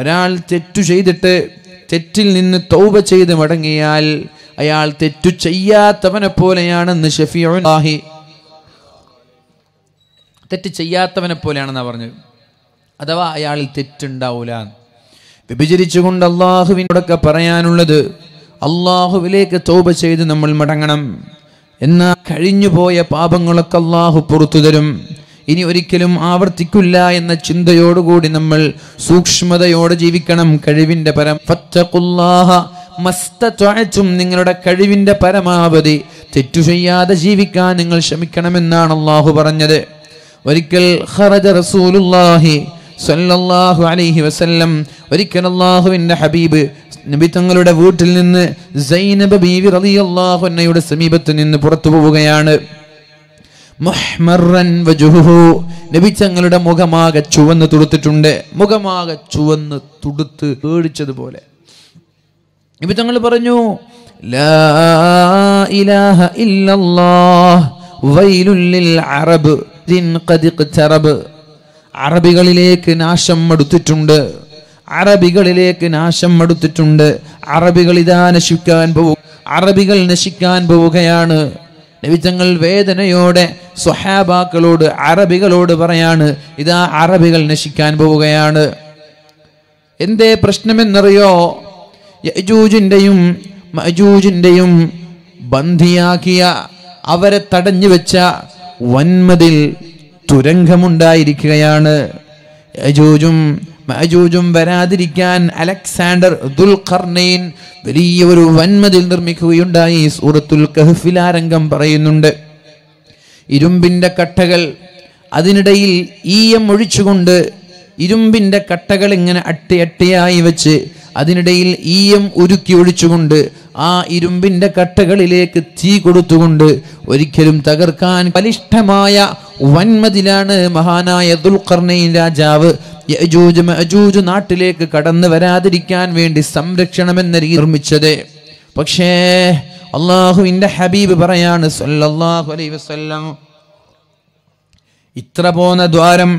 ഒരാൾ തെറ്റു ചെയ്തിട്ട് തെറ്റിൽ നിന്ന് തൗബ ചെയ്ത് മടങ്ങിയാൽ അയാൾ തെറ്റു ചെയ്യാത്തവനെ പോലെയാണെന്ന് ഷഫിഹി തെറ്റ് ചെയ്യാത്തവനെ പോലെയാണെന്നാണ് പറഞ്ഞത് അഥവാ അയാളിൽ തെറ്റുണ്ടാവൂല വിഭജിച്ചുകൊണ്ട് അള്ളാഹുവിനോടൊക്കെ പറയാനുള്ളത് അള്ളാഹുവിലേക്ക് തോപ ചെയ്ത് നമ്മൾ മടങ്ങണം എന്നാൽ കഴിഞ്ഞുപോയ പാപങ്ങളൊക്കെ അള്ളാഹു പുറത്തു തരും ഇനി ഒരിക്കലും ആവർത്തിക്കില്ല എന്ന ചിന്തയോടുകൂടി നമ്മൾ സൂക്ഷ്മതയോടെ ജീവിക്കണം കഴിവിന്റെ പരം ഫത്തഖുല്ലാഹ മസ്തും നിങ്ങളുടെ കഴിവിന്റെ പരമാവധി തെറ്റു ചെയ്യാതെ ജീവിക്കാൻ നിങ്ങൾ ശ്രമിക്കണമെന്നാണ് അള്ളാഹു പറഞ്ഞത് ഒരിക്കൽ ഖറജ റസൂലുള്ളാഹി സല്ലല്ലാഹു അലൈഹി വസല്ലം ഒരിക്കൽ അള്ളാഹുവിൻ്റെ ഹബീബ് നബി തങ്ങളുടെ വീട്ടിൽ നിന്ന് സൈനബ ബീവി റളിയല്ലാഹു അൻഹയുടെ സമീപത്ത് നിന്ന് പുറത്തു പോവുകയാണ് നബിച്ചങ്ങളുടെ മുഖമാകെ ചുവന്ന് തുടുത്തിട്ടുണ്ട് മുഖമാകെ ചുവന്ന് തുടുത്ത് പേടിച്ചതുപോലെ നബിച്ചങ്ങൾ പറഞ്ഞു അറബ് അറബികളിലേക്ക് നാശം മടുത്തിട്ടുണ്ട് അറബികളിലേക്ക് നാശം മടുത്തിട്ടുണ്ട് അറബികൾ ഇതാ നശിക്കാൻ പോകും അറബികൾ നശിക്കാൻ പോവുകയാണ് നബിജങ്ങൾ വേദനയോടെ സ്വഹാബാക്കളോട് അറബികളോട് പറയാണ് ഇതാ അറബികൾ നശിക്കാൻ പോവുകയാണ് എന്തേ പ്രശ്നമെന്നറിയോ യജൂജിൻ്റെയും മജൂജിൻ്റെയും ബന്ധിയാക്കിയ അവരെ തടഞ്ഞു വെച്ച വന്മതിൽ തുരങ്കമുണ്ടായിരിക്കുകയാണ് യജൂജും മജൂജും വരാതിരിക്കാൻ അലക്സാണ്ടർ ദുൽഖർണൈൻ വലിയ ഒരു വൻമതിൽ നിർമ്മിക്കുകയുണ്ടായി സൂറത്തുൽ കഹ്ഫിലാരംഗം പറയുന്നുണ്ട് ഇരുമ്പിൻ്റെ കട്ടകൾ അതിനിടയിൽ ഈയം ഒഴിച്ചുകൊണ്ട് ഇരുമ്പിൻ്റെ കട്ടകൾ ഇങ്ങനെ അട്ടയട്ടയായി വെച്ച് അതിനിടയിൽ ഈയം ഉരുക്കി ഒഴിച്ചുകൊണ്ട് ആ ഇരുമ്പിൻ്റെ കട്ടകളിലേക്ക് തീ കൊടുത്തുകൊണ്ട് ഒരിക്കലും തകർക്കാൻ ബലിഷ്ഠമായ വൻമതിലാണ് മഹാനായ ദുൽഖർണയിൻ രാജാവ് നാട്ടിലേക്ക് കടന്നു വരാതിരിക്കാൻ വേണ്ടി സംരക്ഷണം എന്ന രീതി നിർമ്മിച്ചത് പക്ഷേ അള്ളാഹുവിന്റെ ഹബീബ് പറയാണ് സല്ലല്ലാഹു ഇത്ര പോന്ന ദ്വാരം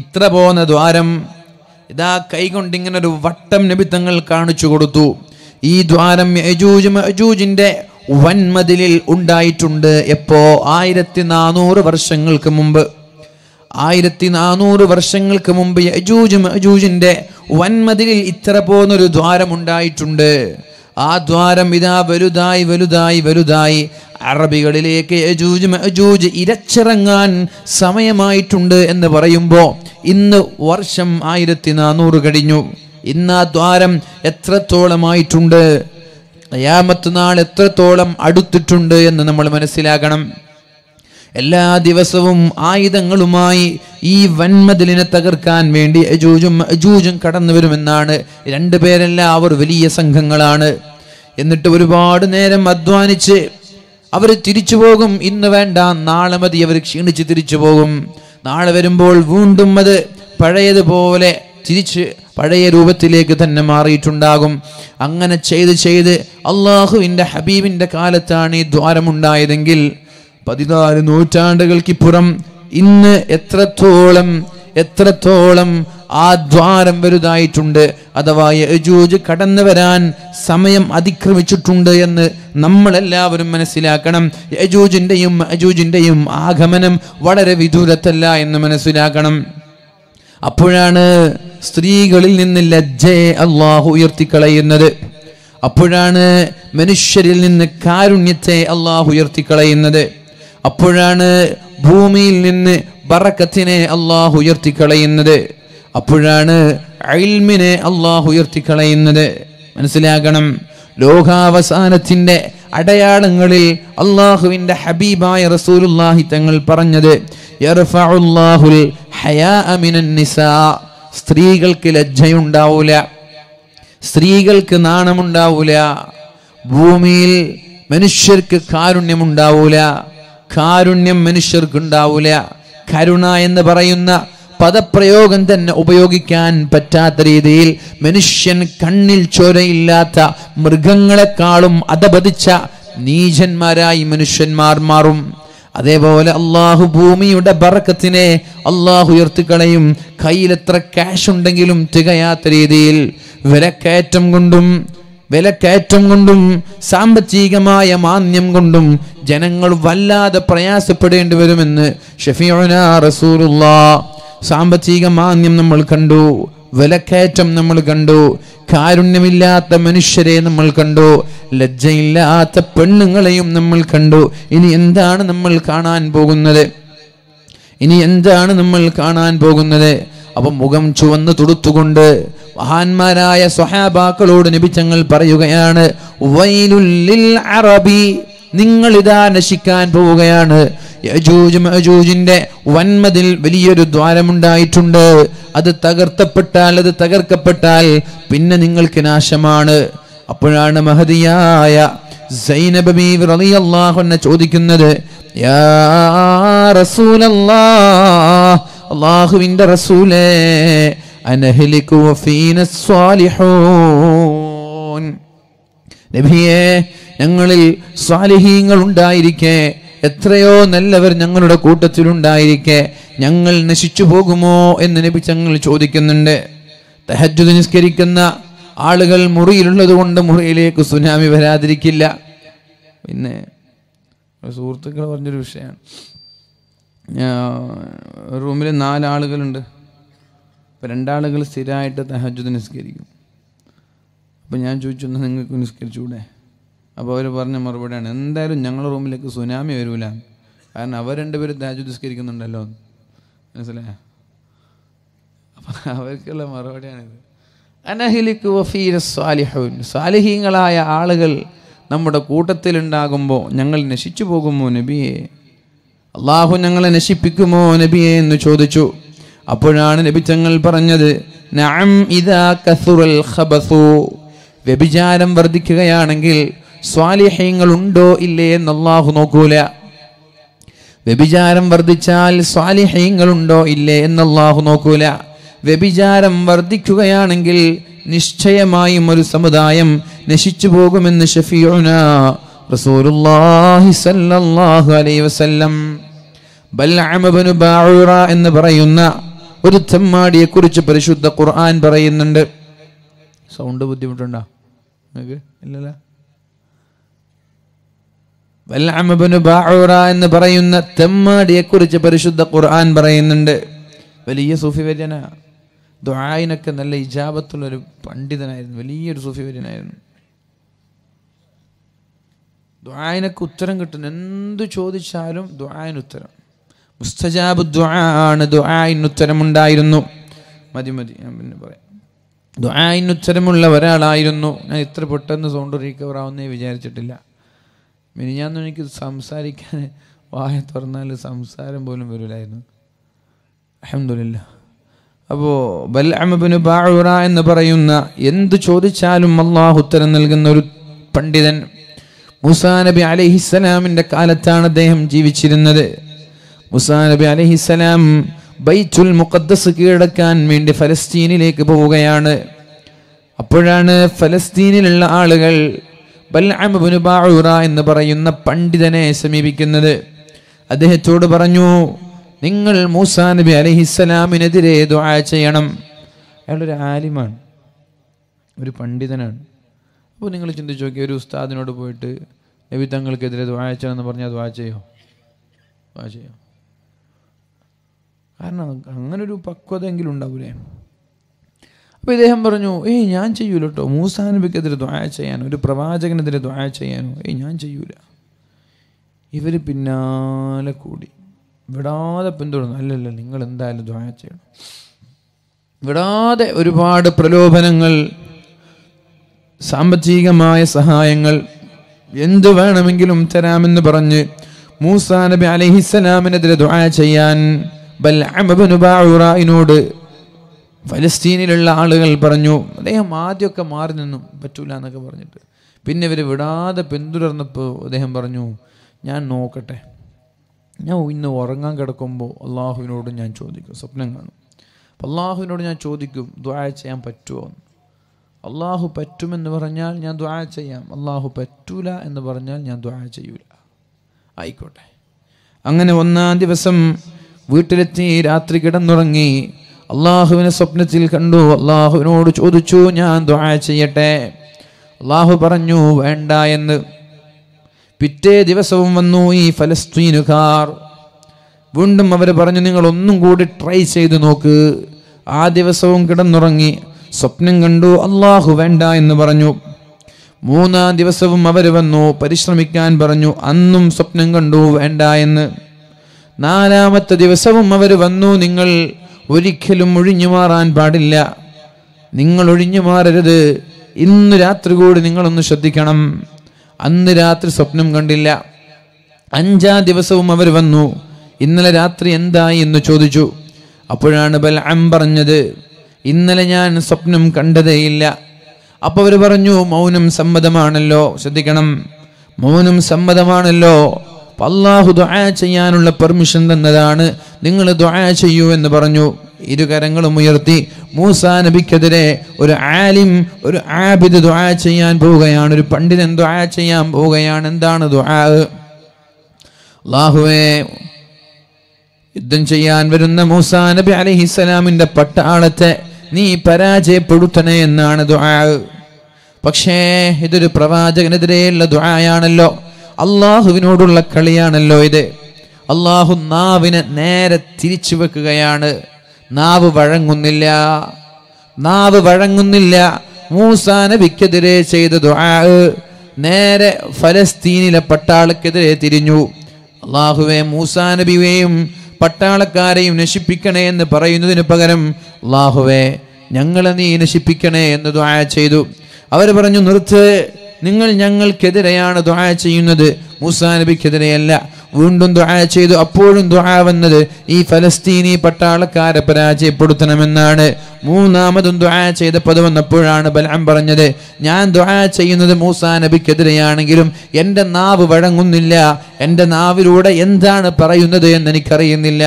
ഇത്ര പോന്ന ദ്വാരം ഇതാ കൈകൊണ്ട് ഇങ്ങനെ ഒരു വട്ടം നബിത്തങ്ങൾ കാണിച്ചു കൊടുത്തു ഈ ദ്വാരം യജൂജ് മജൂജിൻ്റെ വൻമതിലിൽ ഉണ്ടായിട്ടുണ്ട് എപ്പോ ആയിരത്തി നാനൂറ് വർഷങ്ങൾക്ക് മുമ്പ് ആയിരത്തി നാനൂറ് വർഷങ്ങൾക്ക് മുമ്പ് യജൂജ് മജൂജിന്റെ വൻമതിലിൽ ഇത്ര പോന്നൊരു ഉണ്ടായിട്ടുണ്ട് ആ ദ്വാരം ഇതാ വലുതായി വലുതായി വലുതായി അറബികളിലേക്ക് യജൂജ് മജൂജ് ഇരച്ചിറങ്ങാൻ സമയമായിട്ടുണ്ട് എന്ന് പറയുമ്പോൾ ഇന്ന് വർഷം ആയിരത്തി നാനൂറ് കഴിഞ്ഞു ഇന്ന് ആ ദ്വാരം എത്രത്തോളമായിട്ടുണ്ട് നയാമത്ത് നാൾ എത്രത്തോളം അടുത്തിട്ടുണ്ട് എന്ന് നമ്മൾ മനസ്സിലാക്കണം എല്ലാ ദിവസവും ആയുധങ്ങളുമായി ഈ വൻമതിലിനെ തകർക്കാൻ വേണ്ടി അജൂജും അജൂജും കടന്നു വരുമെന്നാണ് രണ്ടുപേരല്ല അവർ വലിയ സംഘങ്ങളാണ് എന്നിട്ട് ഒരുപാട് നേരം അധ്വാനിച്ച് അവർ തിരിച്ചു പോകും ഇന്ന് വേണ്ട നാളെ മതി അവർ ക്ഷീണിച്ച് തിരിച്ചു പോകും നാളെ വരുമ്പോൾ വീണ്ടും അത് പഴയതുപോലെ തിരിച്ച് പഴയ രൂപത്തിലേക്ക് തന്നെ മാറിയിട്ടുണ്ടാകും അങ്ങനെ ചെയ്ത് ചെയ്ത് അള്ളാഹുവിൻ്റെ ഹബീബിൻ്റെ കാലത്താണ് ഈ ദ്വാരമുണ്ടായതെങ്കിൽ പതിനാല് നൂറ്റാണ്ടുകൾക്കിപ്പുറം ഇന്ന് എത്രത്തോളം എത്രത്തോളം ആ ദ്വാരം വലുതായിട്ടുണ്ട് അഥവാ യജൂജ് കടന്നു വരാൻ സമയം അതിക്രമിച്ചിട്ടുണ്ട് എന്ന് നമ്മളെല്ലാവരും മനസ്സിലാക്കണം യജൂജിൻ്റെയും അജൂജിൻ്റെയും ആഗമനം വളരെ വിദൂരത്തല്ല എന്ന് മനസ്സിലാക്കണം അപ്പോഴാണ് സ്ത്രീകളിൽ നിന്ന് ലജ്ജയെ അള്ളാഹു ഉയർത്തിക്കളയുന്നത് അപ്പോഴാണ് മനുഷ്യരിൽ നിന്ന് കാരുണ്യത്തെ അള്ളാഹു ഉയർത്തിക്കളയുന്നത് അപ്പോഴാണ് ഭൂമിയിൽ നിന്ന് ബറക്കത്തിനെ അള്ളാഹു ഉയർത്തിക്കളയുന്നത് അപ്പോഴാണ് അയിൽമിനെ അള്ളാഹു ഉയർത്തിക്കളയുന്നത് മനസ്സിലാകണം ലോകാവസാനത്തിൻ്റെ അടയാളങ്ങളിൽ അള്ളാഹുവിൻ്റെ ഹബീബായ റസൂലുല്ലാഹി തങ്ങൾ പറഞ്ഞത് ഹയാ അമിനന്നിസ സ്ത്രീകൾക്ക് ലജ്ജയുണ്ടാവൂല സ്ത്രീകൾക്ക് നാണമുണ്ടാവൂല ഭൂമിയിൽ മനുഷ്യർക്ക് കാരുണ്യമുണ്ടാവൂല കാരുണ്യം മനുഷ്യർക്കുണ്ടാവൂല കരുണ എന്ന് പറയുന്ന പദപ്രയോഗം തന്നെ ഉപയോഗിക്കാൻ പറ്റാത്ത രീതിയിൽ മനുഷ്യൻ കണ്ണിൽ ചോരയില്ലാത്ത മൃഗങ്ങളെക്കാളും അതപതിച്ച നീചന്മാരായി മനുഷ്യന്മാർ മാറും അതേപോലെ അള്ളാഹു ഭൂമിയുടെ ബറക്കത്തിനെ അള്ളാഹു ഉയർത്തിക്കളയും കയ്യിൽ എത്ര ക്യാഷ് ഉണ്ടെങ്കിലും തികയാത്ത രീതിയിൽ വിലക്കയറ്റം കൊണ്ടും വിലക്കയറ്റം കൊണ്ടും സാമ്പത്തികമായ മാന്യം കൊണ്ടും ജനങ്ങൾ വല്ലാതെ പ്രയാസപ്പെടേണ്ടി വരുമെന്ന് ഷഫീന സാമ്പത്തിക മാന്യം നമ്മൾ കണ്ടു വിലക്കയറ്റം നമ്മൾ കണ്ടു കാരുണ്യമില്ലാത്ത മനുഷ്യരെ നമ്മൾ കണ്ടു ലജ്ജയില്ലാത്ത പെണ്ണുങ്ങളെയും നമ്മൾ കണ്ടു ഇനി എന്താണ് നമ്മൾ കാണാൻ പോകുന്നത് ഇനി എന്താണ് നമ്മൾ കാണാൻ പോകുന്നത് അപ്പം മുഖം ചുവന്ന് തുടുത്തുകൊണ്ട് മഹാന്മാരായ സ്വഹാബാക്കളോട് നിബിച്ചങ്ങൾ പറയുകയാണ് വൈലുല്ലിൽ അറബി നിങ്ങളിതാ നശിക്കാൻ പോവുകയാണ് മജൂജിന്റെ വൻമതിൽ വലിയൊരു ദ്വാരമുണ്ടായിട്ടുണ്ട് അത് തകർത്തപ്പെട്ടാൽ അത് തകർക്കപ്പെട്ടാൽ പിന്നെ നിങ്ങൾക്ക് നാശമാണ് അപ്പോഴാണ് മഹതിയായ സൈനബ് ചോദിക്കുന്നത് യാ അള്ളാഹുവിന്റെ റസൂലേ സ്വാലിഹൂൻ ഞങ്ങളിൽ സ്വാലിഹീങ്ങൾ ഉണ്ടായിരിക്കേ എത്രയോ നല്ലവർ ഞങ്ങളുടെ കൂട്ടത്തിലുണ്ടായിരിക്കെ ഞങ്ങൾ നശിച്ചു പോകുമോ എന്ന് നബി ഞങ്ങൾ ചോദിക്കുന്നുണ്ട് തഹജ്ജുദ് നിസ്കരിക്കുന്ന ആളുകൾ മുറിയിലുള്ളത് കൊണ്ട് മുറിയിലേക്ക് സുനാമി വരാതിരിക്കില്ല പിന്നെ സുഹൃത്തുക്കൾ പറഞ്ഞൊരു വിഷയമാണ് റൂമിൽ നാലാളുകളുണ്ട് അപ്പം രണ്ടാളുകൾ സ്ഥിരമായിട്ട് തഹജ്ജുദ് നിസ്കരിക്കും അപ്പം ഞാൻ ചോദിച്ചൊന്ന് നിങ്ങൾക്ക് നിസ്കരിച്ചുകൂടെ അപ്പോൾ അവർ പറഞ്ഞ മറുപടിയാണ് എന്തായാലും ഞങ്ങളുടെ റൂമിലേക്ക് സുനാമി വരില്ല കാരണം അവർ രണ്ടുപേരും താജു നിസ്കരിക്കുന്നുണ്ടല്ലോ മനസ്സിലായ അപ്പം അവർക്കുള്ള മറുപടിയാണിത് അനഹിലിക്ക് വഫീര സ്വാലിഹുൻ സ്വാലിഹീങ്ങളായ ആളുകൾ നമ്മുടെ കൂട്ടത്തിലുണ്ടാകുമ്പോൾ ഞങ്ങൾ നശിച്ചു പോകുമോ നബിയെ അള്ളാഹു ഞങ്ങളെ നശിപ്പിക്കുമോ നബിയെ എന്ന് ചോദിച്ചു അപ്പോഴാണ് നബി തങ്ങൾ പറഞ്ഞത് വ്യഭിചാരം വർദ്ധിക്കുകയാണെങ്കിൽ സ്വാലിഹ്യങ്ങൾ ഉണ്ടോ ഇല്ലേ എന്ന് അള്ളാഹു നോക്കൂല വ്യഭിചാരം വർദ്ധിച്ചാൽ സ്വാലിഹ്യങ്ങൾ ഉണ്ടോ ഇല്ലേ എന്ന് അള്ളാഹു നോക്കൂല വ്യഭിചാരം വർദ്ധിക്കുകയാണെങ്കിൽ നിശ്ചയമായും ഒരു സമുദായം നശിച്ചു പോകുമെന്ന് ഷഫീഉന റസൂലുള്ളാഹി അലൈഹി വസല്ലം ബാഉറ എന്ന് പറയുന്ന ഒരു തെമ്മാടിയെ കുറിച്ച് പരിശുദ്ധ ഖുർആൻ പറയുന്നുണ്ട് സൗണ്ട് ബുദ്ധിമുട്ടുണ്ടോ നിങ്ങൾക്ക് ഇല്ലല്ലോ എന്ന് പറയുന്ന കുറിച്ച് പരിശുദ്ധ ഖുർആൻ പറയുന്നുണ്ട് വലിയ സൂഫി വര്യന ദുആയിനൊക്കെ നല്ല ഇജാബത്തുള്ളൊരു പണ്ഡിതനായിരുന്നു വലിയൊരു സൂഫി വര്യനായിരുന്നു ദുആയിനൊക്കെ ഉത്തരം കിട്ടുന്നു എന്തു ചോദിച്ചാലും ദുആയിന് ഉത്തരം മുസ്തജാബ് ആണ് ദുആയിന് ഉത്തരമുണ്ടായിരുന്നു മതി മതി ഞാൻ പിന്നെ പറയാം ദുആയിന് ഉത്തരമുള്ള ഒരാളായിരുന്നു ഞാൻ ഇത്ര പെട്ടെന്ന് സൗണ്ട് റീക്കവർ ആവുന്നേ വിചാരിച്ചിട്ടില്ല മിനിഞ്ഞാന്ന് എനിക്ക് സംസാരിക്കാൻ വായ തുറന്നാൽ സംസാരം പോലും വരില്ലായിരുന്നു അഹമ്മദില്ല അപ്പോൾ ബൽഅമബിന് ബാഴുറ എന്ന് പറയുന്ന എന്തു ചോദിച്ചാലും അള്ളാഹ് ഉത്തരം നൽകുന്ന ഒരു പണ്ഡിതൻ മുസാ നബി അലഹിസ്സലാമിൻ്റെ കാലത്താണ് അദ്ദേഹം ജീവിച്ചിരുന്നത് മുസാ നബി അലഹിസ്സലാം ബൈച്ചുൽ മുഖദ്ദസ് കീഴടക്കാൻ വേണ്ടി ഫലസ്തീനിലേക്ക് പോവുകയാണ് അപ്പോഴാണ് ഫലസ്തീനിലുള്ള ആളുകൾ എന്ന് പറയുന്ന പണ്ഡിതനെ സമീപിക്കുന്നത് അദ്ദേഹത്തോട് പറഞ്ഞു നിങ്ങൾ മൂസാ നബി അലഹിസ്സലാമിനെതിരെ ദുആ ചെയ്യണം അയാളൊരു ആലിമാണ് ഒരു പണ്ഡിതനാണ് അപ്പോൾ നിങ്ങൾ ചിന്തിച്ചു നോക്കി ഒരു ഉസ്താദിനോട് പോയിട്ട് നബി തങ്ങൾക്കെതിരെ ദുആ ചെയ്യണമെന്ന് പറഞ്ഞാൽ ദുആ ചെയ്യോ ദുആ ചെയ്യോ കാരണം അങ്ങനൊരു പക്വതെങ്കിലും എങ്കിലും ഉണ്ടാവില്ലേ അപ്പോൾ ഇദ്ദേഹം പറഞ്ഞു ഏയ് ഞാൻ ചെയ്യൂല കേട്ടോ നബിക്കെതിരെ ദ്വായ ചെയ്യാനോ ഒരു പ്രവാചകനെതിരെ ദ്വായ ചെയ്യാനോ ഏയ് ഞാൻ ചെയ്യൂല ഇവർ പിന്നാലെ കൂടി വിടാതെ പിന്തുടർന്നു അല്ലല്ല നിങ്ങൾ എന്തായാലും ദ്വായ ചെയ്യണം വിടാതെ ഒരുപാട് പ്രലോഭനങ്ങൾ സാമ്പത്തികമായ സഹായങ്ങൾ എന്തു വേണമെങ്കിലും തരാമെന്ന് പറഞ്ഞ് മൂസാനബി നബി അലഹിസ്സലാമിനെതിരെ ദ്വായ ചെയ്യാൻ ബൽ അമബനുബാഉറായിനോട് ഫലസ്തീനിലുള്ള ആളുകൾ പറഞ്ഞു അദ്ദേഹം ആദ്യമൊക്കെ മാറി നിന്നും പറ്റൂല എന്നൊക്കെ പറഞ്ഞിട്ട് പിന്നെ ഇവർ വിടാതെ പിന്തുടർന്നപ്പോൾ അദ്ദേഹം പറഞ്ഞു ഞാൻ നോക്കട്ടെ ഞാൻ ഇന്ന് ഉറങ്ങാൻ കിടക്കുമ്പോൾ അള്ളാഹുവിനോട് ഞാൻ ചോദിക്കും സ്വപ്നം കാണും അപ്പം അള്ളാഹുവിനോട് ഞാൻ ചോദിക്കും ദ്വായ ചെയ്യാൻ പറ്റുമോ എന്ന് അള്ളാഹു പറ്റുമെന്ന് പറഞ്ഞാൽ ഞാൻ ദ്വായ ചെയ്യാം അള്ളാഹു പറ്റൂല എന്ന് പറഞ്ഞാൽ ഞാൻ ദ്വായ ചെയ്യൂല ആയിക്കോട്ടെ അങ്ങനെ ഒന്നാം ദിവസം വീട്ടിലെത്തി രാത്രി കിടന്നുറങ്ങി അള്ളാഹുവിനെ സ്വപ്നത്തിൽ കണ്ടു അള്ളാഹുവിനോട് ചോദിച്ചു ഞാൻ ദുആ ചെയ്യട്ടെ അള്ളാഹു പറഞ്ഞു വേണ്ട എന്ന് പിറ്റേ ദിവസവും വന്നു ഈ ഫലസ്തീനുകാർ വീണ്ടും അവർ പറഞ്ഞു നിങ്ങൾ ഒന്നും കൂടി ട്രൈ ചെയ്ത് നോക്ക് ആ ദിവസവും കിടന്നുറങ്ങി സ്വപ്നം കണ്ടു അള്ളാഹു വേണ്ട എന്ന് പറഞ്ഞു മൂന്നാം ദിവസവും അവർ വന്നു പരിശ്രമിക്കാൻ പറഞ്ഞു അന്നും സ്വപ്നം കണ്ടു വേണ്ട എന്ന് നാലാമത്തെ ദിവസവും അവർ വന്നു നിങ്ങൾ ഒരിക്കലും ഒഴിഞ്ഞു മാറാൻ പാടില്ല നിങ്ങൾ ഒഴിഞ്ഞു മാറരുത് ഇന്ന് രാത്രി കൂടി നിങ്ങളൊന്ന് ശ്രദ്ധിക്കണം അന്ന് രാത്രി സ്വപ്നം കണ്ടില്ല അഞ്ചാം ദിവസവും അവർ വന്നു ഇന്നലെ രാത്രി എന്തായി എന്ന് ചോദിച്ചു അപ്പോഴാണ് അം പറഞ്ഞത് ഇന്നലെ ഞാൻ സ്വപ്നം കണ്ടതേയില്ല അപ്പോൾ അവർ പറഞ്ഞു മൗനം സമ്മതമാണല്ലോ ശ്രദ്ധിക്കണം മൗനം സമ്മതമാണല്ലോ അപ്പം അള്ളാഹു ദുആ ചെയ്യാനുള്ള പെർമിഷൻ തന്നതാണ് നിങ്ങൾ ദുആ ചെയ്യൂ എന്ന് പറഞ്ഞു ഇരു കരങ്ങളും ഉയർത്തി മൂസ നബിക്കെതിരെ ഒരു ആലിം ഒരു ആബിദ് ദുആ ചെയ്യാൻ പോവുകയാണ് ഒരു പണ്ഡിതൻ ദുആ ചെയ്യാൻ പോവുകയാണ് എന്താണ് ദുആ അള്ളാഹുവേ യുദ്ധം ചെയ്യാൻ വരുന്ന മൂസ നബി അലഹിസ്സലാമിൻ്റെ പട്ടാളത്തെ നീ പരാജയപ്പെടുത്തണേ എന്നാണ് ദുആ പക്ഷേ ഇതൊരു പ്രവാചകനെതിരെയുള്ള ദുആയാണല്ലോ അള്ളാഹുവിനോടുള്ള കളിയാണല്ലോ ഇത് അള്ളാഹു നാവിനെ നേരെ തിരിച്ചു വെക്കുകയാണ് നാവ് വഴങ്ങുന്നില്ല നാവ് വഴങ്ങുന്നില്ല മൂസാനബിക്കെതിരെ നബിക്കെതിരെ ചെയ്ത ദുആ നേരെ ഫലസ്തീനിലെ പട്ടാളക്കെതിരെ തിരിഞ്ഞു അള്ളാഹുവെ മൂസാ പട്ടാളക്കാരെയും നശിപ്പിക്കണേ എന്ന് പറയുന്നതിന് പകരം അള്ളാഹുവെ ഞങ്ങളെ നീ നശിപ്പിക്കണേ എന്ന് ദുആ ചെയ്തു അവർ പറഞ്ഞു നിർത്ത് നിങ്ങൾ ഞങ്ങൾക്കെതിരെയാണ് ദുആ ചെയ്യുന്നത് മൂസാ നബിക്കെതിരെയല്ല വീണ്ടും ദുആ ചെയ്തു അപ്പോഴും ദുആ വന്നത് ഈ ഫലസ്തീനി പട്ടാളക്കാരെ പരാജയപ്പെടുത്തണമെന്നാണ് മൂന്നാമതും ദുആ ചെയ്ത അത് വന്നപ്പോഴാണ് ബലം പറഞ്ഞത് ഞാൻ ദുആ ചെയ്യുന്നത് മൂസാ നബിക്കെതിരെയാണെങ്കിലും എൻ്റെ നാവ് വഴങ്ങുന്നില്ല എൻ്റെ നാവിലൂടെ എന്താണ് പറയുന്നത് എന്ന് എനിക്കറിയുന്നില്ല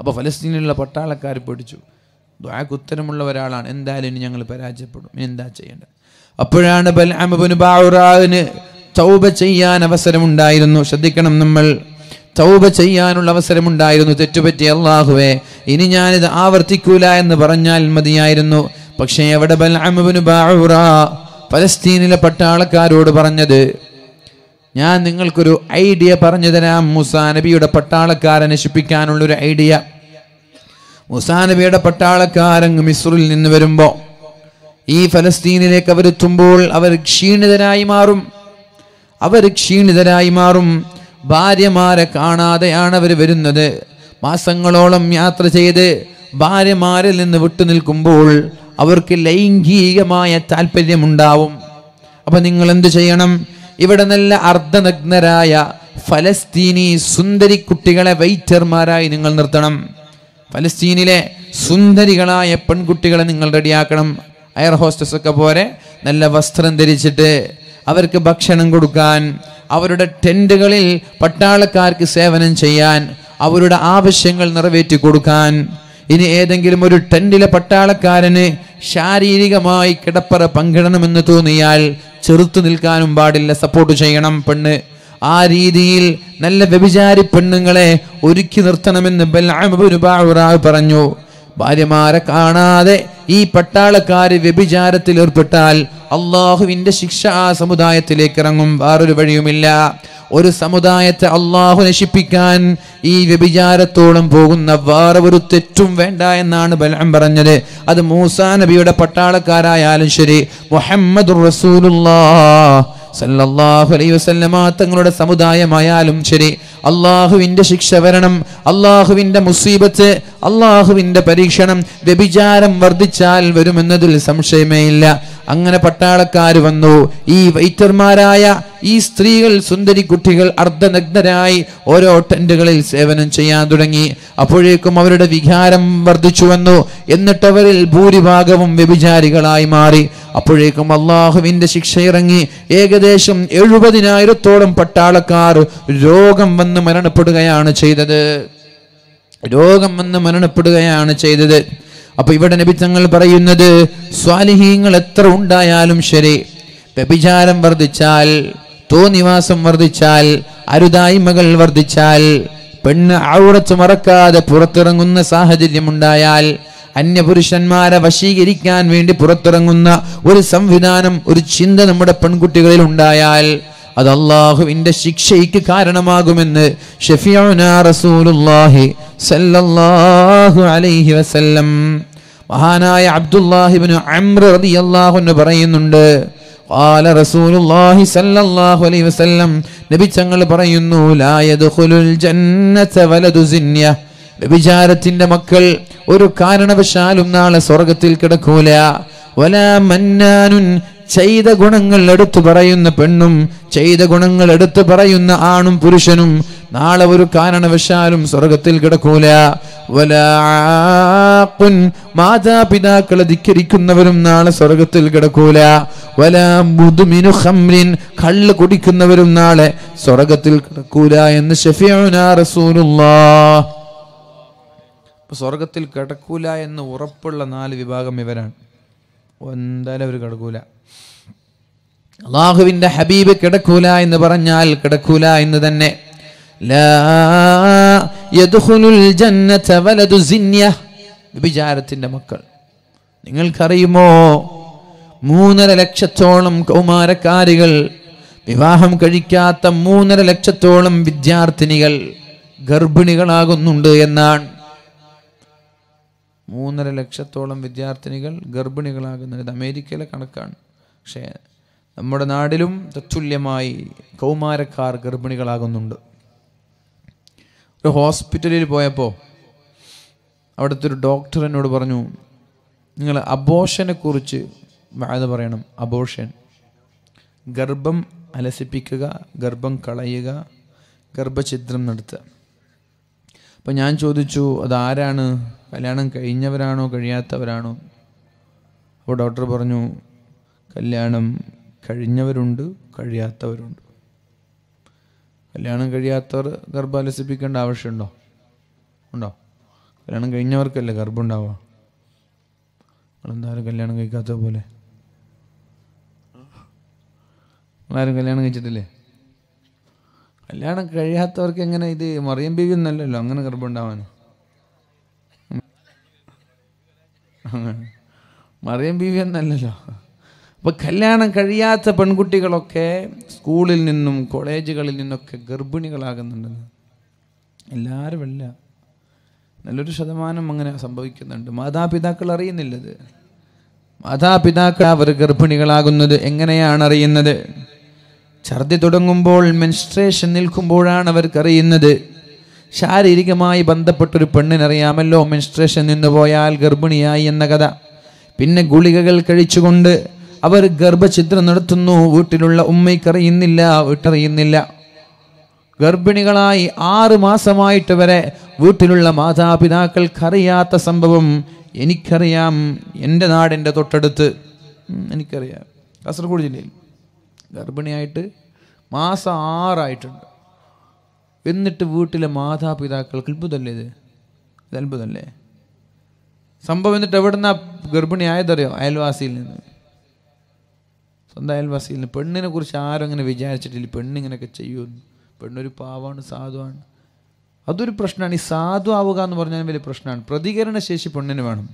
അപ്പോൾ ഫലസ്തീനിലുള്ള പട്ടാളക്കാർ പഠിച്ചു ദുആക്ക് ഉത്തരമുള്ള ഒരാളാണ് എന്തായാലും ഇനി ഞങ്ങൾ പരാജയപ്പെടും എന്താ ചെയ്യേണ്ടത് അപ്പോഴാണ് ചൗബ ചെയ്യാൻ അവസരമുണ്ടായിരുന്നു ശ്രദ്ധിക്കണം നമ്മൾ തൗബ ചെയ്യാനുള്ള അവസരമുണ്ടായിരുന്നു തെറ്റുപറ്റി അള്ളാഹുവേ ഇനി ഞാനിത് ആവർത്തിക്കൂല എന്ന് പറഞ്ഞാൽ മതിയായിരുന്നു പക്ഷേ അവിടെ ഫലസ്തീനിലെ പട്ടാളക്കാരോട് പറഞ്ഞത് ഞാൻ നിങ്ങൾക്കൊരു ഐഡിയ പറഞ്ഞു തരാം മുസാ നബിയുടെ പട്ടാളക്കാരെ നശിപ്പിക്കാനുള്ളൊരു ഐഡിയ മുസാ നബിയുടെ പട്ടാളക്കാരങ്ങ് മിസ്രിൽ നിന്ന് വരുമ്പോൾ ഈ ഫലസ്തീനിലേക്ക് എത്തുമ്പോൾ അവർ ക്ഷീണിതരായി മാറും അവർ ക്ഷീണിതരായി മാറും ഭാര്യമാരെ കാണാതെയാണ് അവർ വരുന്നത് മാസങ്ങളോളം യാത്ര ചെയ്ത് ഭാര്യമാരിൽ നിന്ന് വിട്ടുനിൽക്കുമ്പോൾ അവർക്ക് ലൈംഗികമായ താല്പര്യമുണ്ടാവും അപ്പം നിങ്ങൾ എന്തു ചെയ്യണം ഇവിടെ നല്ല അർദ്ധനഗ്നരായ ഫലസ്തീനി സുന്ദരി കുട്ടികളെ വെയിറ്റർമാരായി നിങ്ങൾ നിർത്തണം ഫലസ്തീനിലെ സുന്ദരികളായ പെൺകുട്ടികളെ നിങ്ങൾ റെഡിയാക്കണം എയർ ഹോസ്റ്റസ് ഒക്കെ പോലെ നല്ല വസ്ത്രം ധരിച്ചിട്ട് അവർക്ക് ഭക്ഷണം കൊടുക്കാൻ അവരുടെ ടെൻറ്റുകളിൽ പട്ടാളക്കാർക്ക് സേവനം ചെയ്യാൻ അവരുടെ ആവശ്യങ്ങൾ നിറവേറ്റി കൊടുക്കാൻ ഇനി ഏതെങ്കിലും ഒരു ടെൻറ്റിലെ പട്ടാളക്കാരന് ശാരീരികമായി കിടപ്പറ പങ്കിടണമെന്ന് തോന്നിയാൽ ചെറുത്തു നിൽക്കാനും പാടില്ല സപ്പോർട്ട് ചെയ്യണം പെണ്ണ് ആ രീതിയിൽ നല്ല വ്യഭിചാരി പെണ്ണുങ്ങളെ ഒരുക്കി നിർത്തണമെന്ന് പറഞ്ഞു ഭാര്യമാരെ കാണാതെ ഈ പട്ടാളക്കാര് വ്യഭിചാരത്തിൽ ഏർപ്പെട്ടാൽ അള്ളാഹുവിന്റെ ശിക്ഷ ആ സമുദായത്തിലേക്ക് ഇറങ്ങും വേറൊരു വഴിയുമില്ല ഒരു സമുദായത്തെ അള്ളാഹു നശിപ്പിക്കാൻ ഈ വ്യഭിചാരത്തോളം പോകുന്ന വേറെ ഒരു തെറ്റും വേണ്ട എന്നാണ് ബലം പറഞ്ഞത് അത് മൂസാ നബിയുടെ പട്ടാളക്കാരായാലും ശരി മുഹമ്മദ് റസൂലുള്ള സല്ലല്ലാഹു അലൈഹി വസല്ലമ തങ്ങളുടെ സമുദായമായാലും ശരി അള്ളാഹുവിന്റെ ശിക്ഷ വരണം അള്ളാഹുവിന്റെ മുസീബത്ത് അള്ളാഹുവിന്റെ പരീക്ഷണം വ്യഭിചാരം വർദ്ധിച്ചാൽ വരുമെന്നതിൽ സംശയമേ ഇല്ല അങ്ങനെ പട്ടാളക്കാർ വന്നു ഈ വൈറ്റർമാരായ ഈ സ്ത്രീകൾ സുന്ദരി കുട്ടികൾ അർദ്ധനഗ്നരായി ഓരോ ടെൻറ്റുകളിൽ സേവനം ചെയ്യാൻ തുടങ്ങി അപ്പോഴേക്കും അവരുടെ വികാരം വർദ്ധിച്ചു വന്നു എന്നിട്ടവരിൽ ഭൂരിഭാഗവും വ്യഭിചാരികളായി മാറി അപ്പോഴേക്കും അള്ളാഹുവിൻ്റെ ശിക്ഷ ഇറങ്ങി ഏകദേശം എഴുപതിനായിരത്തോളം പട്ടാളക്കാർ രോഗം വന്ന് മരണപ്പെടുകയാണ് ചെയ്തത് രോഗം വന്ന് മരണപ്പെടുകയാണ് ചെയ്തത് അപ്പൊ ഇവിടെ നബിത്തങ്ങൾ പറയുന്നത് സ്വാലിഹീങ്ങൾ എത്ര ഉണ്ടായാലും ശരി വ്യഭിചാരം വർദ്ധിച്ചാൽ തോന്നിവാസം വർദ്ധിച്ചാൽ അരുതായ്മകൾ വർദ്ധിച്ചാൽ പെണ്ണ് ഔറത്ത് മറക്കാതെ പുറത്തിറങ്ങുന്ന സാഹചര്യം ഉണ്ടായാൽ അന്യപുരുഷന്മാരെ വശീകരിക്കാൻ വേണ്ടി പുറത്തിറങ്ങുന്ന ഒരു സംവിധാനം ഒരു ചിന്ത നമ്മുടെ പെൺകുട്ടികളിൽ ഉണ്ടായാൽ അത് അള്ളാഹുവിന്റെ ശിക്ഷയ്ക്ക് കാരണമാകുമെന്ന് റസൂലുള്ളാഹി അലൈഹി വസല്ലം മഹാനായ അബ്ദുല്ലാഹിബിൻ റളിയല്ലാഹു അൻഹു പറയുന്നുണ്ട് قال നബി തങ്ങൾ പറയുന്നു വ്യഭിചാരത്തിന്റെ മക്കൾ ഒരു കാരണവശാലും നാളെ സ്വർഗത്തിൽ കിടക്കൂല വലാ ചെയ്ത ഗുണങ്ങൾ എടുത്തു പറയുന്ന പെണ്ണും ചെയ്ത ഗുണങ്ങൾ എടുത്തു പറയുന്ന ആണും പുരുഷനും നാളെ ഒരു കാരണവശാലും സ്വർഗത്തിൽ കിടക്കൂല വലാഖുൻ മാതാപിതാക്കളെ ധിക്കരിക്കുന്നവരും നാളെ സ്വർഗത്തിൽ കിടക്കൂല വലാ മുതുമിനു ഹംരിൻ കള്ള് കുടിക്കുന്നവരും നാളെ സ്വർഗത്തിൽ കിടക്കൂല എന്ന് സ്വർഗത്തിൽ കിടക്കൂല എന്ന് ഉറപ്പുള്ള നാല് വിഭാഗം ഇവരാണ് എന്തായാലും അവർ കിടക്കൂല അള്ളാഹുവിന്റെ ഹബീബ് കിടക്കൂല എന്ന് പറഞ്ഞാൽ കിടക്കൂല എന്ന് തന്നെ വിചാരത്തിൻ്റെ മക്കൾ നിങ്ങൾക്കറിയുമോ മൂന്നര ലക്ഷത്തോളം കൗമാരക്കാരികൾ വിവാഹം കഴിക്കാത്ത മൂന്നര ലക്ഷത്തോളം വിദ്യാർത്ഥിനികൾ ഗർഭിണികളാകുന്നുണ്ട് എന്നാണ് മൂന്നര ലക്ഷത്തോളം വിദ്യാർത്ഥിനികൾ ഗർഭിണികളാകുന്നുണ്ട് അമേരിക്കയിലെ കണക്കാണ് പക്ഷേ നമ്മുടെ നാടിലും തത്തുല്യമായി കൗമാരക്കാർ ഗർഭിണികളാകുന്നുണ്ട് ഒരു ഹോസ്പിറ്റലിൽ പോയപ്പോൾ അവിടുത്തെ ഒരു ഡോക്ടർ എന്നോട് പറഞ്ഞു നിങ്ങൾ അബോഷനെക്കുറിച്ച് അത് പറയണം അബോഷൻ ഗർഭം അലസിപ്പിക്കുക ഗർഭം കളയുക ഗർഭഛിദ്രം നടത്തുക അപ്പം ഞാൻ ചോദിച്ചു അതാരാണ് കല്യാണം കഴിഞ്ഞവരാണോ കഴിയാത്തവരാണോ അപ്പോൾ ഡോക്ടർ പറഞ്ഞു കല്യാണം കഴിഞ്ഞവരുണ്ട് കഴിയാത്തവരുണ്ട് കല്യാണം കഴിയാത്തവർ ഗർഭാലസിപ്പിക്കേണ്ട ആവശ്യമുണ്ടോ ഉണ്ടോ കല്യാണം കഴിഞ്ഞവർക്കല്ലേ ഗർഭം ഉണ്ടാവുക നിങ്ങളെന്താരും കല്യാണം കഴിക്കാത്ത പോലെ നിങ്ങളാരും കല്യാണം കഴിച്ചിട്ടില്ലേ കല്യാണം കഴിയാത്തവർക്ക് എങ്ങനെ ഇത് മറിയം ബീവി ഒന്നല്ലല്ലോ അങ്ങനെ ഗർഭം ഉണ്ടാവാൻ മറിയം ബീവി എന്നല്ലല്ലോ അപ്പോൾ കല്യാണം കഴിയാത്ത പെൺകുട്ടികളൊക്കെ സ്കൂളിൽ നിന്നും കോളേജുകളിൽ നിന്നൊക്കെ ഗർഭിണികളാകുന്നുണ്ട് എല്ലാവരും ഇല്ല നല്ലൊരു ശതമാനം അങ്ങനെ സംഭവിക്കുന്നുണ്ട് മാതാപിതാക്കൾ അറിയുന്നില്ലത് മാതാപിതാക്കൾ അവർ ഗർഭിണികളാകുന്നത് എങ്ങനെയാണ് അറിയുന്നത് ഛർദി തുടങ്ങുമ്പോൾ മെൻസ്ട്രേഷൻ നിൽക്കുമ്പോഴാണ് അവർക്കറിയുന്നത് ശാരീരികമായി ബന്ധപ്പെട്ടൊരു പെണ്ണിനറിയാമല്ലോ മെൻസ്ട്രേഷൻ നിന്ന് പോയാൽ ഗർഭിണിയായി എന്ന കഥ പിന്നെ ഗുളികകൾ കഴിച്ചുകൊണ്ട് അവർ ഗർഭഛിദ്രം നടത്തുന്നു വീട്ടിലുള്ള ഉമ്മയ്ക്കറിയുന്നില്ല വീട്ടറിയുന്നില്ല ഗർഭിണികളായി ആറ് മാസമായിട്ട് വരെ വീട്ടിലുള്ള മാതാപിതാക്കൾക്കറിയാത്ത സംഭവം എനിക്കറിയാം എൻ്റെ നാടിൻ്റെ തൊട്ടടുത്ത് എനിക്കറിയാം കാസർഗോഡ് ജില്ലയിൽ ഗർഭിണിയായിട്ട് മാസം ആറായിട്ടുണ്ട് എന്നിട്ട് വീട്ടിലെ മാതാപിതാക്കൾക്ക് അത്ഭുതമല്ലേ ഇത് ഇത് അത്ഭുതമല്ലേ സംഭവം എന്നിട്ട് എവിടുന്ന ഗർഭിണിയായതറിയോ അയൽവാസിയിൽ നിന്ന് സ്വന്തം അയൽവാസിയിൽ പെണ്ണിനെ കുറിച്ച് ആരും അങ്ങനെ വിചാരിച്ചിട്ടില്ല പെണ്ണിങ്ങനെയൊക്കെ ചെയ്യുമെന്ന് പെണ്ണൊരു പാവമാണ് സാധുവാണ് അതൊരു പ്രശ്നമാണ് ഈ സാധു ആവുക എന്ന് പറഞ്ഞാൽ വലിയ പ്രശ്നമാണ് പ്രതികരണ ശേഷി പെണ്ണിന് വേണം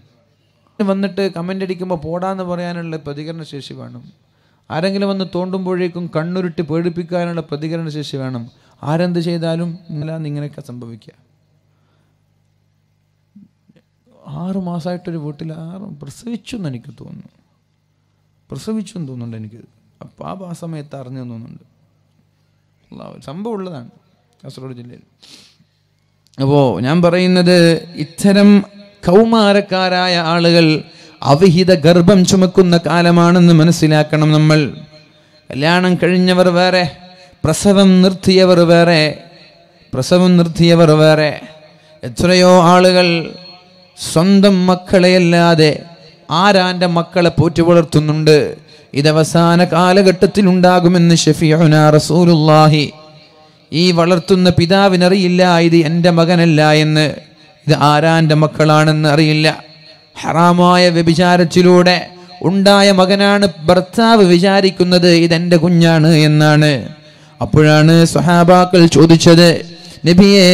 വന്നിട്ട് കമൻ്റ് അടിക്കുമ്പോൾ പോടാന്ന് പറയാനുള്ള പ്രതികരണ ശേഷി വേണം ആരെങ്കിലും വന്ന് തോണ്ടുമ്പോഴേക്കും കണ്ണുരുട്ടി പേടിപ്പിക്കാനുള്ള പ്രതികരണ ശേഷി വേണം ആരെന്ത് ചെയ്താലും ഇല്ലാന്ന് ഇങ്ങനെയൊക്കെ സംഭവിക്കുക ആറുമാസമായിട്ടൊരു വീട്ടിൽ ആറും പ്രസവിച്ചു എന്ന് എനിക്ക് തോന്നുന്നു പ്രസവിച്ചു എന്ന് തോന്നുന്നുണ്ട് എനിക്ക് അപ്പോൾ ആ ആ സമയത്ത് അറിഞ്ഞു തോന്നുന്നുണ്ട് സംഭവം ഉള്ളതാണ് കാസർഗോഡ് ജില്ലയിൽ അപ്പോൾ ഞാൻ പറയുന്നത് ഇത്തരം കൗമാരക്കാരായ ആളുകൾ അവിഹിത ഗർഭം ചുമക്കുന്ന കാലമാണെന്ന് മനസ്സിലാക്കണം നമ്മൾ കല്യാണം കഴിഞ്ഞവർ വേറെ പ്രസവം നിർത്തിയവർ വേറെ പ്രസവം നിർത്തിയവർ വേറെ എത്രയോ ആളുകൾ സ്വന്തം മക്കളെയല്ലാതെ ആരാൻ്റെ മക്കളെ പോറ്റി വളർത്തുന്നുണ്ട് ഇതവസാന കാലഘട്ടത്തിൽ ഉണ്ടാകുമെന്ന് ഷഫീഉന റസൂലുല്ലാഹി ഈ വളർത്തുന്ന പിതാവിനറിയില്ല ഇത് എൻ്റെ മകനല്ല എന്ന് ഇത് ആരാൻ്റെ മക്കളാണെന്ന് അറിയില്ല ഹറാമായ വ്യഭിചാരത്തിലൂടെ ഉണ്ടായ മകനാണ് ഭർത്താവ് വിചാരിക്കുന്നത് ഇതെൻ്റെ കുഞ്ഞാണ് എന്നാണ് അപ്പോഴാണ് സഹാബാക്കൾ ചോദിച്ചത് നബിയേ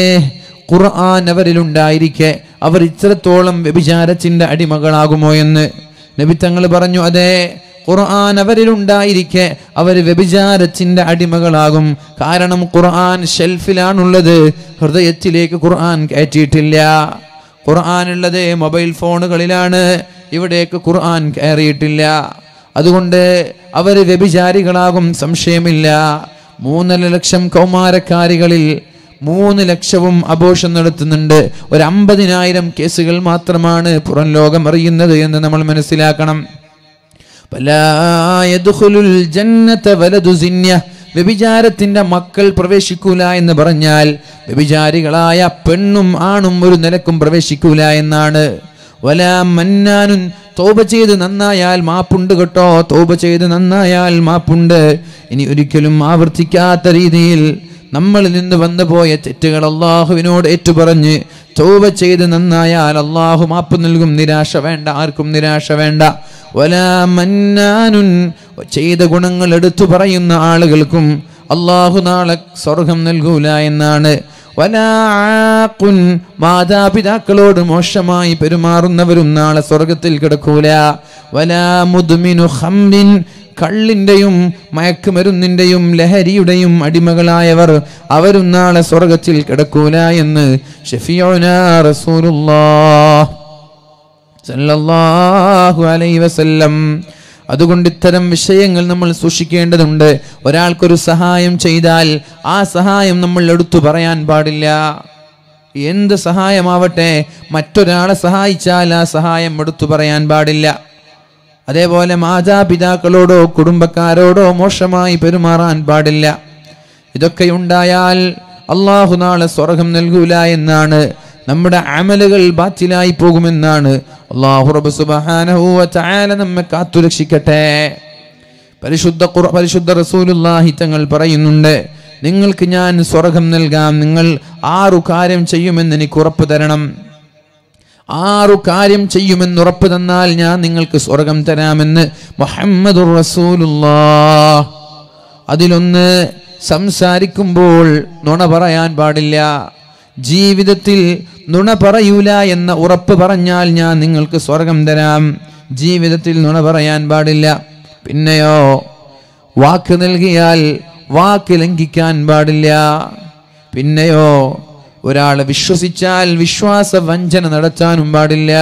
ഖുർആൻ ഉണ്ടായിരിക്കെ അവർ ഇത്രത്തോളം വ്യഭിചാരത്തിൻ്റെ അടിമകളാകുമോ എന്ന് നബിത്തങ്ങൾ പറഞ്ഞു അതെ ഖുർആൻ അവരിലുണ്ടായിരിക്കെ അവർ വ്യഭിചാരത്തിൻ്റെ അടിമകളാകും കാരണം ഖുർആൻ ഷെൽഫിലാണുള്ളത് ഹൃദയത്തിലേക്ക് ഖുർആൻ കയറ്റിയിട്ടില്ല ഖുർആൻ ഉള്ളത് മൊബൈൽ ഫോണുകളിലാണ് ഇവിടേക്ക് ഖുർആൻ കയറിയിട്ടില്ല അതുകൊണ്ട് അവർ വ്യഭിചാരികളാകും സംശയമില്ല മൂന്നര ലക്ഷം കൗമാരക്കാരികളിൽ മൂന്ന് ലക്ഷവും ആഘോഷം നടത്തുന്നുണ്ട് ഒരു അമ്പതിനായിരം കേസുകൾ മാത്രമാണ് പുറം ലോകം അറിയുന്നത് എന്ന് നമ്മൾ മനസ്സിലാക്കണം വ്യഭിചാരത്തിന്റെ മക്കൾ പ്രവേശിക്കൂല എന്ന് പറഞ്ഞാൽ വ്യഭിചാരികളായ പെണ്ണും ആണും ഒരു നിലക്കും പ്രവേശിക്കൂല എന്നാണ് വല മന്നാനും തോപ ചെയ്ത് നന്നായാൽ മാപ്പുണ്ട് കേട്ടോ തോപ ചെയ്ത് നന്നായാൽ മാപ്പുണ്ട് ഇനി ഒരിക്കലും ആവർത്തിക്കാത്ത രീതിയിൽ നമ്മളിൽ നിന്ന് വന്നു പോയ തെറ്റുകൾ അള്ളാഹുവിനോട് ഏറ്റുപറഞ്ഞ് തോവ ചെയ്ത് നന്നായാൽ അള്ളാഹു മാപ്പ് നൽകും നിരാശ വേണ്ട ആർക്കും നിരാശ വേണ്ട വലാ മന്നാനുൻ ചെയ്ത ഗുണങ്ങൾ എടുത്തു പറയുന്ന ആളുകൾക്കും അള്ളാഹു നാളെ സ്വർഗം നൽകൂല എന്നാണ് വനാക്കുൻ മാതാപിതാക്കളോട് മോശമായി പെരുമാറുന്നവരും നാളെ സ്വർഗത്തിൽ കിടക്കൂല വനാ മുദ്മിനു ഹംലിൻ കള്ളിൻ്റെയും മയക്കുമരുന്നിൻ്റെയും ലഹരിയുടെയും അടിമകളായവർ അവരും നാളെ സ്വർഗത്തിൽ കിടക്കൂല എന്ന് ഷെഫിയോന റസൂലുല്ലാഹു അലൈ വസല്ലം അതുകൊണ്ട് ഇത്തരം വിഷയങ്ങൾ നമ്മൾ സൂക്ഷിക്കേണ്ടതുണ്ട് ഒരാൾക്കൊരു സഹായം ചെയ്താൽ ആ സഹായം നമ്മൾ എടുത്തു പറയാൻ പാടില്ല എന്ത് സഹായമാവട്ടെ മറ്റൊരാളെ സഹായിച്ചാൽ ആ സഹായം എടുത്തു പറയാൻ പാടില്ല അതേപോലെ മാതാപിതാക്കളോടോ കുടുംബക്കാരോടോ മോശമായി പെരുമാറാൻ പാടില്ല ഇതൊക്കെ ഉണ്ടായാൽ അള്ളാഹു നാളെ സ്വർഗം നൽകൂല എന്നാണ് നമ്മുടെ അമലുകൾ ബാറ്റിലായി പോകുമെന്നാണ് അള്ളാഹു സുബ്ഹാനഹു വ തആല നമ്മെ കാത്തുരക്ഷിക്കട്ടെ പരിശുദ്ധ പരിശുദ്ധ റസൂലുള്ളാഹി തങ്ങൾ പറയുന്നുണ്ട് നിങ്ങൾക്ക് ഞാൻ സ്വർഗം നൽകാം നിങ്ങൾ ആറു കാര്യം ചെയ്യുമെന്ന് എനിക്ക് ഉറപ്പ് തരണം ആറു കാര്യം ചെയ്യുമെന്ന് ഉറപ്പ് തന്നാൽ ഞാൻ നിങ്ങൾക്ക് സ്വർഗം തരാമെന്ന് മുഹമ്മദ് റസൂലുള്ളാ അതിലൊന്ന് സംസാരിക്കുമ്പോൾ നുണ പറയാൻ പാടില്ല ജീവിതത്തിൽ നുണ പറയൂല എന്ന ഉറപ്പ് പറഞ്ഞാൽ ഞാൻ നിങ്ങൾക്ക് സ്വർഗം തരാം ജീവിതത്തിൽ നുണ പറയാൻ പാടില്ല പിന്നെയോ വാക്ക് നൽകിയാൽ വാക്ക് ലംഘിക്കാൻ പാടില്ല പിന്നെയോ ഒരാൾ വിശ്വസിച്ചാൽ വിശ്വാസ വഞ്ചന നടത്താനും പാടില്ല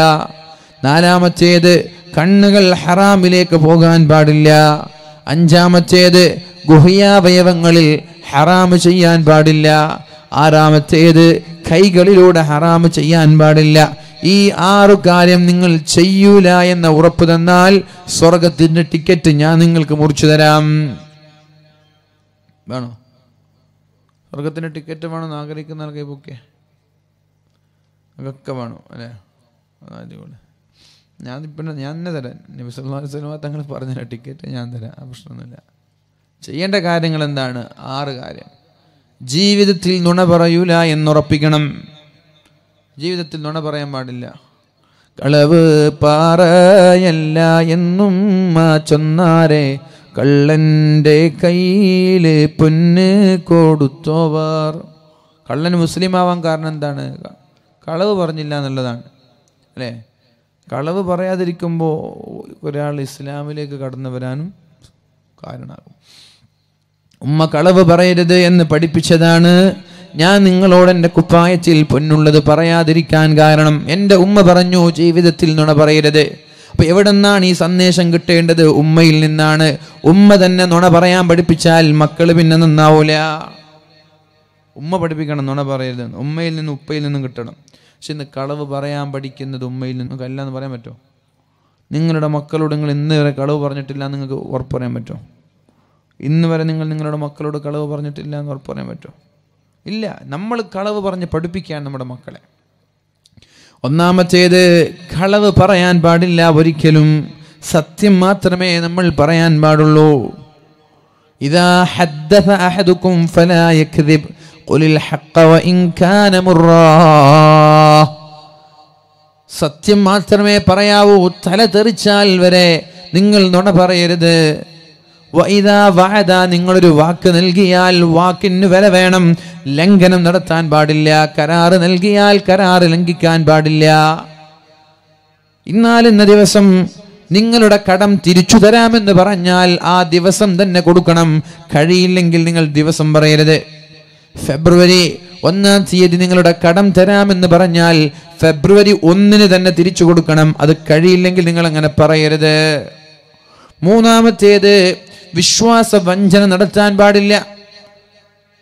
നാലാമത്തേത് കണ്ണുകൾ ഹറാമിലേക്ക് പോകാൻ പാടില്ല അഞ്ചാമത്തേത് ഗുഹയാവയവങ്ങളിൽ ഹറാമ് ചെയ്യാൻ പാടില്ല ആറാമത്തേത് കൈകളിലൂടെ ഹറാമ് ചെയ്യാൻ പാടില്ല ഈ ആറു കാര്യം നിങ്ങൾ ചെയ്യൂല എന്ന ഉറപ്പ് തന്നാൽ സ്വർഗത്തിന്റെ ടിക്കറ്റ് ഞാൻ നിങ്ങൾക്ക് മുറിച്ചു തരാം വേണോ സ്വർഗത്തിന്റെ ടിക്കറ്റ് വേണമെന്ന് ആഗ്രഹിക്കുന്നവർക്ക് ഈ ബുക്ക് അതൊക്കെ വേണോ അല്ലേ അടിപൊളി ഞാൻ ഇപ്പം ഞാൻ തന്നെ തരാം നബി സല്ലല്ലാഹു അലൈഹി തങ്ങൾ പറഞ്ഞ ടിക്കറ്റ് ഞാൻ തരാം ആ പ്രശ്നമൊന്നുമില്ല ചെയ്യേണ്ട കാര്യങ്ങൾ എന്താണ് ആറ് കാര്യം ജീവിതത്തിൽ നുണ പറയൂല എന്നുറപ്പിക്കണം ജീവിതത്തിൽ നുണ പറയാൻ പാടില്ല കളവ് പാറയല്ല എന്നും മാ ചൊന്നാരെ കള്ളൻ്റെ കയ്യിൽ പൊന്ന് കൊടുത്തോവർ കള്ളൻ മുസ്ലിം ആവാൻ കാരണം എന്താണ് കളവ് പറഞ്ഞില്ല എന്നുള്ളതാണ് അല്ലേ കളവ് പറയാതിരിക്കുമ്പോൾ ഒരാൾ ഇസ്ലാമിലേക്ക് കടന്നു വരാനും കാരണമാകും ഉമ്മ കളവ് പറയരുത് എന്ന് പഠിപ്പിച്ചതാണ് ഞാൻ നിങ്ങളോട് എൻ്റെ കുപ്പായത്തിൽ പൊന്നുള്ളത് പറയാതിരിക്കാൻ കാരണം എൻ്റെ ഉമ്മ പറഞ്ഞു ജീവിതത്തിൽ നുണ പറയരുത് അപ്പം എവിടെ നിന്നാണ് ഈ സന്ദേശം കിട്ടേണ്ടത് ഉമ്മയിൽ നിന്നാണ് ഉമ്മ തന്നെ നുണ പറയാൻ പഠിപ്പിച്ചാൽ മക്കൾ പിന്നെ നന്നാവൂല ഉമ്മ പഠിപ്പിക്കണം നുണ പറയരുത് ഉമ്മയിൽ നിന്ന് ഉപ്പയിൽ നിന്നും കിട്ടണം പക്ഷെ ഇന്ന് കളവ് പറയാൻ പഠിക്കുന്നത് ഉമ്മയിൽ നിന്നും അല്ല എന്ന് പറയാൻ പറ്റുമോ നിങ്ങളുടെ മക്കളോട് നിങ്ങൾ ഇന്ന് വരെ കളവ് പറഞ്ഞിട്ടില്ല നിങ്ങൾക്ക് ഉറപ്പ് പറയാൻ പറ്റുമോ ഇന്ന് വരെ നിങ്ങൾ നിങ്ങളുടെ മക്കളോട് കളവ് പറഞ്ഞിട്ടില്ല എന്ന് ഉറപ്പ് പറയാൻ പറ്റുമോ ഇല്ല നമ്മൾ കളവ് പറഞ്ഞ് പഠിപ്പിക്കുകയാണ് നമ്മുടെ മക്കളെ ഒന്നാമത്തേത് കളവ് പറയാൻ പാടില്ല ഒരിക്കലും സത്യം മാത്രമേ നമ്മൾ പറയാൻ പാടുള്ളൂ ഇതാ ഹദ്ദസ അഹദുക്കും ഫലാ യക്ദിബ് ഖുലിൽ ഹഖ ഇൻ കാന സത്യം മാത്രമേ പറയാവൂ തല തെറിച്ചാൽ വരെ നിങ്ങൾ നുണ പറയരുത് വാദ നിങ്ങളൊരു വാക്ക് നൽകിയാൽ വാക്കിന് വില വേണം ലംഘനം നടത്താൻ പാടില്ല കരാറ് നൽകിയാൽ കരാറ് ലംഘിക്കാൻ പാടില്ല ഇന്നാലിന്ന ദിവസം നിങ്ങളുടെ കടം തിരിച്ചു തരാമെന്ന് പറഞ്ഞാൽ ആ ദിവസം തന്നെ കൊടുക്കണം കഴിയില്ലെങ്കിൽ നിങ്ങൾ ദിവസം പറയരുത് ഫെബ്രുവരി ഒന്നാം തീയതി നിങ്ങളുടെ കടം തരാമെന്ന് പറഞ്ഞാൽ ഫെബ്രുവരി ഒന്നിന് തന്നെ തിരിച്ചു കൊടുക്കണം അത് കഴിയില്ലെങ്കിൽ നിങ്ങൾ അങ്ങനെ പറയരുത് മൂന്നാമത്തേത് വിശ്വാസ വഞ്ചന നടത്താൻ പാടില്ല